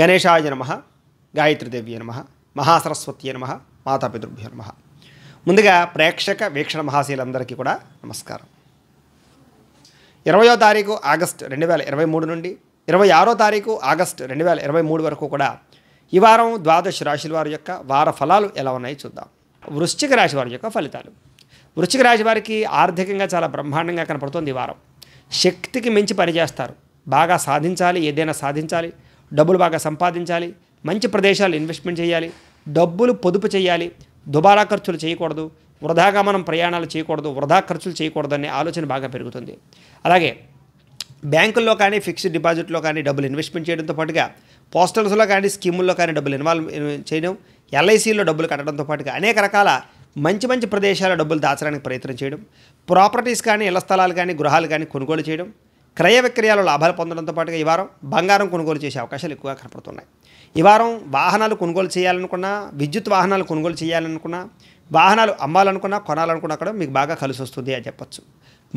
గణేశాయ నమ గాయత్రీదేవ్య నమ మహాసరస్వతి నమ మాతాపితృభ్య నమ ముందుగా ప్రేక్షక వీక్షణ మహాశీలందరికీ కూడా నమస్కారం ఇరవయో తారీఖు ఆగస్ట్ రెండు వేల ఇరవై మూడు నుండి ఇరవై ఆరో తారీఖు ఆగస్ట్ రెండు వేల ఇరవై మూడు వరకు కూడా ఈ వారం ద్వాదశ రాశుల వారి యొక్క వార ఫలాలు ఎలా ఉన్నాయో చూద్దాం వృశ్చిక రాశి వారి యొక్క ఫలితాలు వృశ్చిక రాశి వారికి ఆర్థికంగా చాలా బ్రహ్మాండంగా కనపడుతుంది ఈ వారం శక్తికి మించి పనిచేస్తారు బాగా సాధించాలి ఏదైనా సాధించాలి డబ్బులు బాగా సంపాదించాలి మంచి ప్రదేశాలు ఇన్వెస్ట్మెంట్ చేయాలి డబ్బులు పొదుపు చేయాలి దుబారా ఖర్చులు చేయకూడదు వృధాగా మనం ప్రయాణాలు చేయకూడదు వృధా ఖర్చులు చేయకూడదనే ఆలోచన బాగా పెరుగుతుంది అలాగే బ్యాంకుల్లో కానీ ఫిక్స్డ్ డిపాజిట్లో కానీ డబ్బులు ఇన్వెస్ట్మెంట్ చేయడంతో పాటుగా పోస్టల్స్లో కానీ స్కీముల్లో కానీ డబ్బులు ఇన్వాల్వ్ చేయడం ఎల్ఐసీలో డబ్బులు కట్టడంతో పాటుగా అనేక రకాల మంచి మంచి ప్రదేశాల డబ్బులు దాచడానికి ప్రయత్నం చేయడం ప్రాపర్టీస్ కానీ ఇళ్ల స్థలాలు కానీ గృహాలు కానీ కొనుగోలు చేయడం క్రయ విక్రయాలు లాభాలు పొందడంతో పాటుగా ఈ వారం బంగారం కొనుగోలు చేసే అవకాశాలు ఎక్కువగా కనపడుతున్నాయి ఈ వారం వాహనాలు కొనుగోలు చేయాలనుకున్నా విద్యుత్ వాహనాలు కొనుగోలు చేయాలనుకున్నా వాహనాలు అమ్మాలనుకున్నా కొనాలనుకున్నా కూడా మీకు బాగా కలిసి వస్తుంది అని చెప్పొచ్చు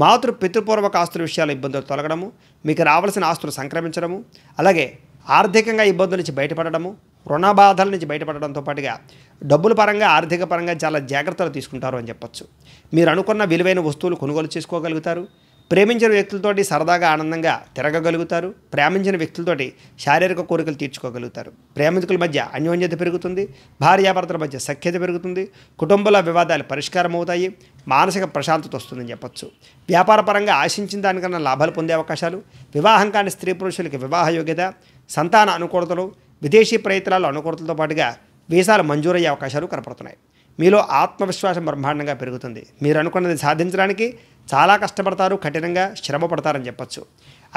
మాతృ పితృపూర్వక ఆస్తుల విషయాలు ఇబ్బందులు తొలగడము మీకు రావాల్సిన ఆస్తులు సంక్రమించడము అలాగే ఆర్థికంగా ఇబ్బందుల నుంచి బయటపడడము రుణ బాధల నుంచి బయటపడడంతో పాటుగా డబ్బుల పరంగా ఆర్థిక పరంగా చాలా జాగ్రత్తలు తీసుకుంటారు అని చెప్పొచ్చు మీరు అనుకున్న విలువైన వస్తువులు కొనుగోలు చేసుకోగలుగుతారు ప్రేమించిన వ్యక్తులతోటి సరదాగా ఆనందంగా తిరగగలుగుతారు ప్రేమించిన వ్యక్తులతోటి శారీరక కోరికలు తీర్చుకోగలుగుతారు ప్రేమికుల మధ్య అన్యోన్యత పెరుగుతుంది భార్యాభర్తల మధ్య సఖ్యత పెరుగుతుంది కుటుంబాల వివాదాలు పరిష్కారం అవుతాయి మానసిక ప్రశాంతత వస్తుందని చెప్పచ్చు వ్యాపారపరంగా ఆశించిన దానికన్నా లాభాలు పొందే అవకాశాలు వివాహం కాని స్త్రీ పురుషులకి వివాహ యోగ్యత సంతాన అనుకూలతలు విదేశీ ప్రయత్నాలు అనుకూలతలతో పాటుగా వీసాలు మంజూరయ్యే అవకాశాలు కనపడుతున్నాయి మీలో ఆత్మవిశ్వాసం బ్రహ్మాండంగా పెరుగుతుంది మీరు అనుకున్నది సాధించడానికి చాలా కష్టపడతారు కఠినంగా శ్రమ పడతారని చెప్పచ్చు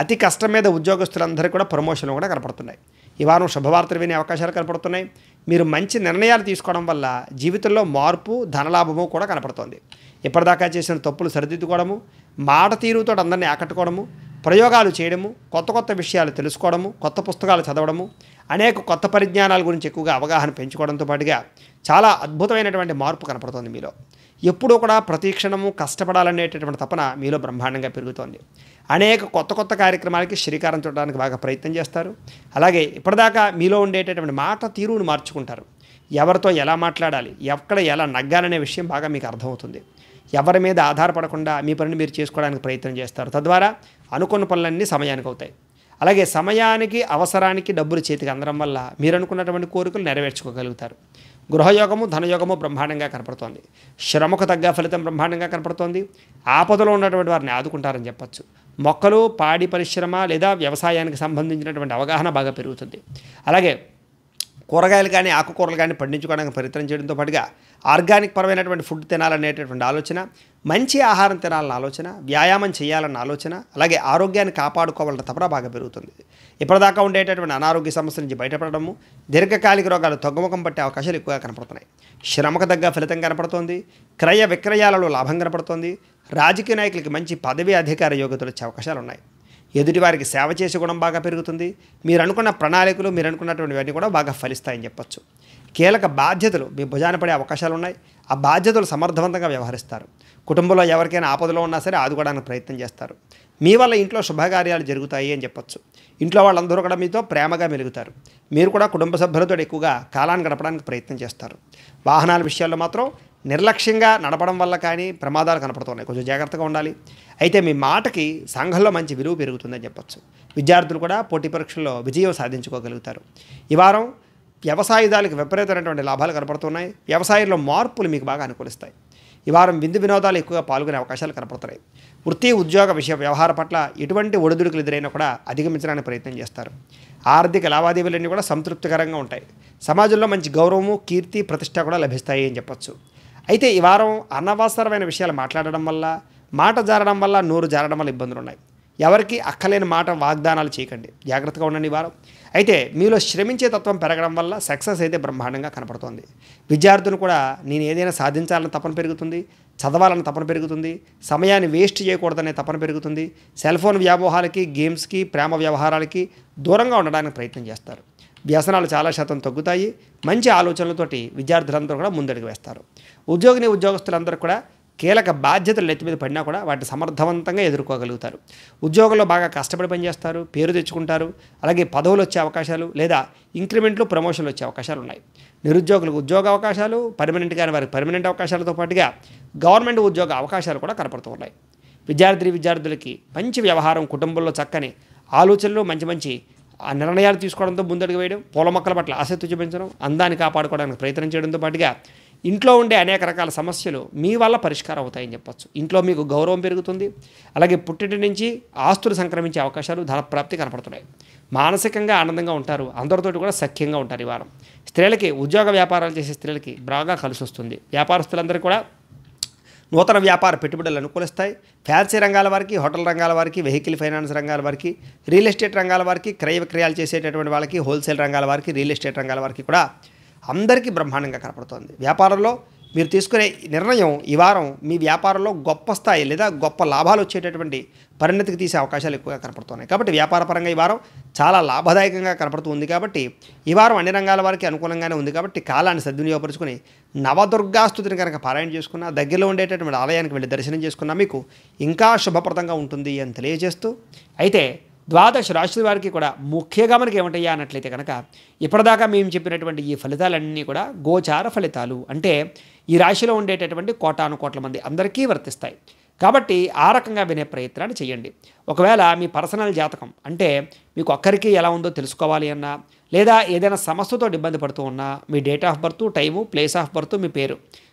అతి కష్టం మీద ఉద్యోగస్తులందరూ కూడా ప్రమోషన్లు కూడా కనపడుతున్నాయి ఈ వారం శుభవార్తలు వినే అవకాశాలు కనపడుతున్నాయి మీరు మంచి నిర్ణయాలు తీసుకోవడం వల్ల జీవితంలో మార్పు ధనలాభము కూడా కనపడుతోంది ఇప్పటిదాకా చేసిన తప్పులు సరిదిద్దుకోవడము మాట తీరుతో అందరినీ ఆకట్టుకోవడము ప్రయోగాలు చేయడము కొత్త కొత్త విషయాలు తెలుసుకోవడము కొత్త పుస్తకాలు చదవడము అనేక కొత్త పరిజ్ఞానాల గురించి ఎక్కువగా అవగాహన పెంచుకోవడంతో పాటుగా చాలా అద్భుతమైనటువంటి మార్పు కనపడుతుంది మీలో ఎప్పుడూ కూడా ప్రతి క్షణము కష్టపడాలనేటటువంటి తపన మీలో బ్రహ్మాండంగా పెరుగుతోంది అనేక కొత్త కొత్త కార్యక్రమాలకి శ్రీకారం చూడడానికి బాగా ప్రయత్నం చేస్తారు అలాగే ఇప్పటిదాకా మీలో ఉండేటటువంటి మాట తీరును మార్చుకుంటారు ఎవరితో ఎలా మాట్లాడాలి ఎక్కడ ఎలా నగ్గాలనే విషయం బాగా మీకు అర్థమవుతుంది ఎవరి మీద ఆధారపడకుండా మీ పనిని మీరు చేసుకోవడానికి ప్రయత్నం చేస్తారు తద్వారా అనుకున్న పనులన్నీ సమయానికి అవుతాయి అలాగే సమయానికి అవసరానికి డబ్బులు చేతికి అందడం వల్ల మీరు అనుకున్నటువంటి కోరికలు నెరవేర్చుకోగలుగుతారు గృహయోగము ధనయోగము బ్రహ్మాండంగా కనపడుతోంది శ్రమకు తగ్గ ఫలితం బ్రహ్మాండంగా కనపడుతోంది ఆపదలో ఉన్నటువంటి వారిని ఆదుకుంటారని చెప్పచ్చు మొక్కలు పాడి పరిశ్రమ లేదా వ్యవసాయానికి సంబంధించినటువంటి అవగాహన బాగా పెరుగుతుంది అలాగే కూరగాయలు కానీ ఆకుకూరలు కానీ పండించుకోవడానికి ప్రయత్నం చేయడంతో పాటుగా ఆర్గానిక్ పరమైనటువంటి ఫుడ్ తినాలనేటటువంటి ఆలోచన మంచి ఆహారం తినాలన్న ఆలోచన వ్యాయామం చేయాలన్న ఆలోచన అలాగే ఆరోగ్యాన్ని కాపాడుకోవాలన్న తపన బాగా పెరుగుతుంది ఇప్పటిదాకా ఉండేటటువంటి అనారోగ్య సమస్య నుంచి బయటపడటము దీర్ఘకాలిక రోగాలు తగ్గుముఖం పట్టే అవకాశాలు ఎక్కువగా కనపడుతున్నాయి శ్రమకు తగ్గ ఫలితం కనపడుతోంది క్రయ విక్రయాలలో లాభం కనపడుతోంది రాజకీయ నాయకులకి మంచి పదవి అధికార యోగ్యతలు వచ్చే అవకాశాలు ఉన్నాయి ఎదుటివారికి సేవ చేసే గుణం బాగా పెరుగుతుంది మీరు అనుకున్న ప్రణాళికలు మీరు అనుకున్నటువంటివన్నీ కూడా బాగా ఫలిస్తాయని చెప్పచ్చు కీలక బాధ్యతలు మీ భుజాన పడే అవకాశాలు ఉన్నాయి ఆ బాధ్యతలు సమర్థవంతంగా వ్యవహరిస్తారు కుటుంబంలో ఎవరికైనా ఆపదలో ఉన్నా సరే ఆదుకోవడానికి ప్రయత్నం చేస్తారు మీ వల్ల ఇంట్లో శుభకార్యాలు జరుగుతాయి అని చెప్పొచ్చు ఇంట్లో వాళ్ళందరూ కూడా మీతో ప్రేమగా మెలుగుతారు మీరు కూడా కుటుంబ సభ్యులతో ఎక్కువగా కాలాన్ని గడపడానికి ప్రయత్నం చేస్తారు వాహనాల విషయాల్లో మాత్రం నిర్లక్ష్యంగా నడపడం వల్ల కానీ ప్రమాదాలు కనపడుతున్నాయి కొంచెం జాగ్రత్తగా ఉండాలి అయితే మీ మాటకి సంఘంలో మంచి విలువ పెరుగుతుందని చెప్పొచ్చు విద్యార్థులు కూడా పోటీ పరీక్షల్లో విజయం సాధించుకోగలుగుతారు ఈ వారం వ్యవసాయదాలకు విపరీతమైనటువంటి లాభాలు కనపడుతున్నాయి వ్యవసాయంలో మార్పులు మీకు బాగా అనుకూలిస్తాయి ఈ వారం విందు వినోదాలు ఎక్కువగా పాల్గొనే అవకాశాలు కనపడుతున్నాయి వృత్తి ఉద్యోగ విషయ వ్యవహార పట్ల ఎటువంటి ఒడిదుడుకులు ఎదురైనా కూడా అధిగమించడానికి ప్రయత్నం చేస్తారు ఆర్థిక లావాదేవీలన్నీ కూడా సంతృప్తికరంగా ఉంటాయి సమాజంలో మంచి గౌరవము కీర్తి ప్రతిష్ట కూడా లభిస్తాయి అని చెప్పొచ్చు అయితే ఈ వారం అనవసరమైన విషయాలు మాట్లాడడం వల్ల మాట జారడం వల్ల నోరు జారడం వల్ల ఇబ్బందులు ఉన్నాయి ఎవరికి అక్కలేని మాట వాగ్దానాలు చేయకండి జాగ్రత్తగా ఉండండి వారు అయితే మీలో శ్రమించే తత్వం పెరగడం వల్ల సక్సెస్ అయితే బ్రహ్మాండంగా కనపడుతోంది విద్యార్థులు కూడా నేను ఏదైనా సాధించాలని తపన పెరుగుతుంది చదవాలని తపన పెరుగుతుంది సమయాన్ని వేస్ట్ చేయకూడదనే తపన పెరుగుతుంది సెల్ ఫోన్ వ్యామోహాలకి గేమ్స్కి ప్రేమ వ్యవహారాలకి దూరంగా ఉండడానికి ప్రయత్నం చేస్తారు వ్యసనాలు చాలా శాతం తగ్గుతాయి మంచి ఆలోచనలతోటి విద్యార్థులందరూ కూడా ముందడుగు వేస్తారు ఉద్యోగిని ఉద్యోగస్తులందరూ కూడా కీలక బాధ్యతలు నెత్తి మీద పడినా కూడా వాటిని సమర్థవంతంగా ఎదుర్కోగలుగుతారు ఉద్యోగంలో బాగా కష్టపడి పనిచేస్తారు పేరు తెచ్చుకుంటారు అలాగే పదవులు వచ్చే అవకాశాలు లేదా ఇంక్రిమెంట్లు ప్రమోషన్లు వచ్చే అవకాశాలు ఉన్నాయి నిరుద్యోగులకు ఉద్యోగ అవకాశాలు పర్మనెంట్ వారికి పర్మనెంట్ అవకాశాలతో పాటుగా గవర్నమెంట్ ఉద్యోగ అవకాశాలు కూడా కనపడుతూ ఉన్నాయి విద్యార్థి విద్యార్థులకి మంచి వ్యవహారం కుటుంబంలో చక్కని ఆలోచనలు మంచి మంచి ఆ నిర్ణయాలు తీసుకోవడంతో ముందడుగు వేయడం పూల మొక్కల పట్ల ఆసక్తి చూపించడం అందాన్ని కాపాడుకోవడానికి ప్రయత్నం చేయడంతో పాటుగా ఇంట్లో ఉండే అనేక రకాల సమస్యలు మీ వల్ల పరిష్కారం అవుతాయని చెప్పొచ్చు ఇంట్లో మీకు గౌరవం పెరుగుతుంది అలాగే పుట్టింటి నుంచి ఆస్తులు సంక్రమించే అవకాశాలు ధన ప్రాప్తి కనపడుతున్నాయి మానసికంగా ఆనందంగా ఉంటారు అందరితోటి కూడా సఖ్యంగా ఉంటారు ఈ వారం స్త్రీలకి ఉద్యోగ వ్యాపారాలు చేసే స్త్రీలకి బాగా కలిసి వస్తుంది వ్యాపారస్తులందరూ కూడా నూతన వ్యాపార పెట్టుబడులు అనుకూలిస్తాయి ఫ్యాన్సీ రంగాల వారికి హోటల్ రంగాల వారికి వెహికల్ ఫైనాన్స్ రంగాల వారికి రియల్ ఎస్టేట్ రంగాల వారికి క్రయ విక్రయాలు చేసేటటువంటి వాళ్ళకి హోల్సేల్ రంగాల వారికి రియల్ ఎస్టేట్ రంగాల వారికి కూడా అందరికీ బ్రహ్మాండంగా కనపడుతోంది వ్యాపారంలో మీరు తీసుకునే నిర్ణయం ఈ వారం మీ వ్యాపారంలో గొప్ప స్థాయి లేదా గొప్ప లాభాలు వచ్చేటటువంటి పరిణతికి తీసే అవకాశాలు ఎక్కువగా కనపడుతున్నాయి కాబట్టి వ్యాపారపరంగా ఈ వారం చాలా లాభదాయకంగా ఉంది కాబట్టి ఈ వారం అన్ని రంగాల వారికి అనుకూలంగానే ఉంది కాబట్టి కాలాన్ని సద్వినియోగపరుచుకుని నవదుర్గాస్తుతిని కనుక పారాయణ చేసుకున్న దగ్గరలో ఉండేటటువంటి ఆలయానికి వెళ్ళి దర్శనం చేసుకున్న మీకు ఇంకా శుభప్రదంగా ఉంటుంది అని తెలియజేస్తూ అయితే ద్వాదశ రాశుల వారికి కూడా ముఖ్యంగా మనకి ఏమిటయ్యా అన్నట్లయితే కనుక ఇప్పటిదాకా మేము చెప్పినటువంటి ఈ ఫలితాలన్నీ కూడా గోచార ఫలితాలు అంటే ఈ రాశిలో ఉండేటటువంటి కోటాను కోట్ల మంది అందరికీ వర్తిస్తాయి కాబట్టి ఆ రకంగా వినే ప్రయత్నాన్ని చేయండి ఒకవేళ మీ పర్సనల్ జాతకం అంటే మీకు ఒక్కరికి ఎలా ఉందో తెలుసుకోవాలి అన్నా లేదా ఏదైనా సమస్యతో ఇబ్బంది పడుతూ ఉన్నా మీ date of birth time place of birth మీ పేరు